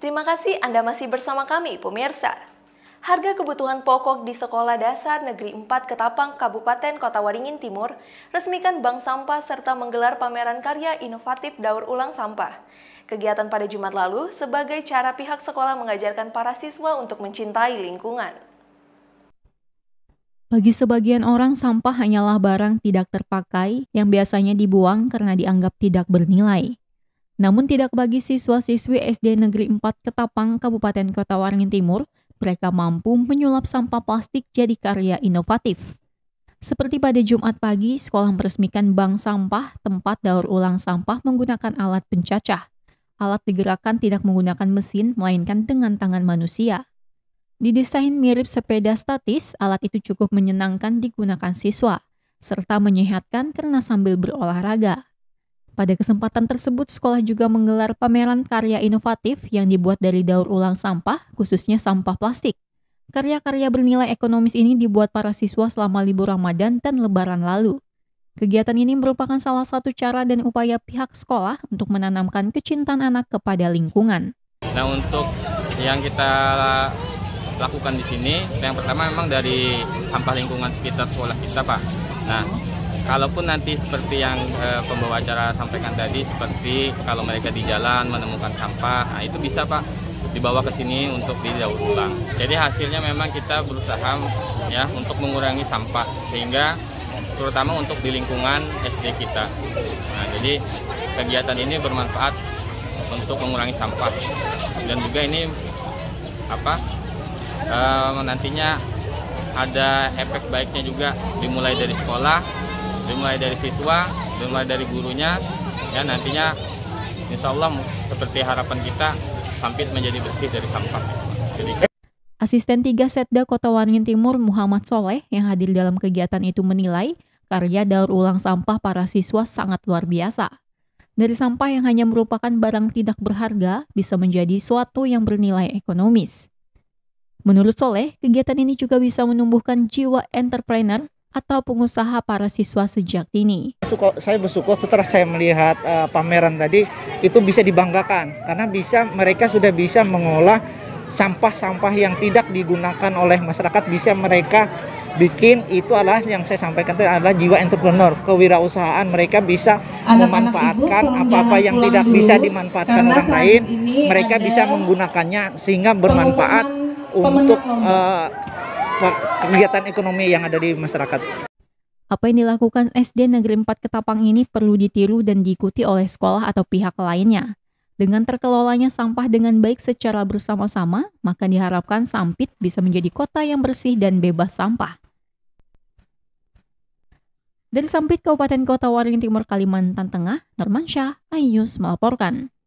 Terima kasih Anda masih bersama kami, pemirsa. Harga kebutuhan pokok di Sekolah Dasar Negeri 4 Ketapang, Kabupaten Kota Waringin Timur, resmikan Bank Sampah serta menggelar pameran karya inovatif daur ulang sampah. Kegiatan pada Jumat lalu sebagai cara pihak sekolah mengajarkan para siswa untuk mencintai lingkungan. Bagi sebagian orang, sampah hanyalah barang tidak terpakai yang biasanya dibuang karena dianggap tidak bernilai. Namun tidak bagi siswa-siswi SD Negeri 4 Ketapang, Kabupaten Kota Waringin Timur, mereka mampu menyulap sampah plastik jadi karya inovatif. Seperti pada Jumat pagi, sekolah meresmikan bank sampah tempat daur ulang sampah menggunakan alat pencacah. Alat digerakkan tidak menggunakan mesin, melainkan dengan tangan manusia. Didesain mirip sepeda statis, alat itu cukup menyenangkan digunakan siswa, serta menyehatkan karena sambil berolahraga. Pada kesempatan tersebut, sekolah juga menggelar pameran karya inovatif yang dibuat dari daur ulang sampah, khususnya sampah plastik. Karya-karya bernilai ekonomis ini dibuat para siswa selama libur Ramadan dan Lebaran lalu. Kegiatan ini merupakan salah satu cara dan upaya pihak sekolah untuk menanamkan kecintaan anak kepada lingkungan. Nah, untuk yang kita lakukan di sini, yang pertama memang dari sampah lingkungan sekitar sekolah kita, Pak. Nah, kalaupun nanti seperti yang e, pembawa acara sampaikan tadi seperti kalau mereka di jalan menemukan sampah nah itu bisa pak dibawa ke sini untuk didaur ulang jadi hasilnya memang kita berusaha ya untuk mengurangi sampah sehingga terutama untuk di lingkungan SD kita nah, jadi kegiatan ini bermanfaat untuk mengurangi sampah dan juga ini apa e, nantinya ada efek baiknya juga dimulai dari sekolah dimulai dari siswa, dimulai dari gurunya, ya nantinya insya Allah seperti harapan kita, Sampit menjadi bersih dari sampah. Jadi, Asisten tiga Setda Kota Waringin Timur Muhammad Soleh yang hadir dalam kegiatan itu menilai karya daur ulang sampah para siswa sangat luar biasa. Dari sampah yang hanya merupakan barang tidak berharga bisa menjadi suatu yang bernilai ekonomis. Menurut Soleh, kegiatan ini juga bisa menumbuhkan jiwa entrepreneur atau pengusaha para siswa sejak dini. Saya bersyukur setelah saya melihat uh, pameran tadi itu bisa dibanggakan karena bisa mereka sudah bisa mengolah sampah-sampah yang tidak digunakan oleh masyarakat bisa mereka bikin itu adalah yang saya sampaikan itu adalah jiwa entrepreneur kewirausahaan mereka bisa Anak -anak memanfaatkan apa-apa yang tidak dulu, bisa dimanfaatkan orang lain mereka bisa menggunakannya sehingga bermanfaat untuk uh, kegiatan ekonomi yang ada di masyarakat. Apa yang dilakukan SD Negeri 4 Ketapang ini perlu ditiru dan diikuti oleh sekolah atau pihak lainnya. Dengan terkelolanya sampah dengan baik secara bersama-sama, maka diharapkan Sampit bisa menjadi kota yang bersih dan bebas sampah. Dari Sampit, Kabupaten Kota Waringin Timur, Kalimantan Tengah, Norman Syah, iNews melaporkan.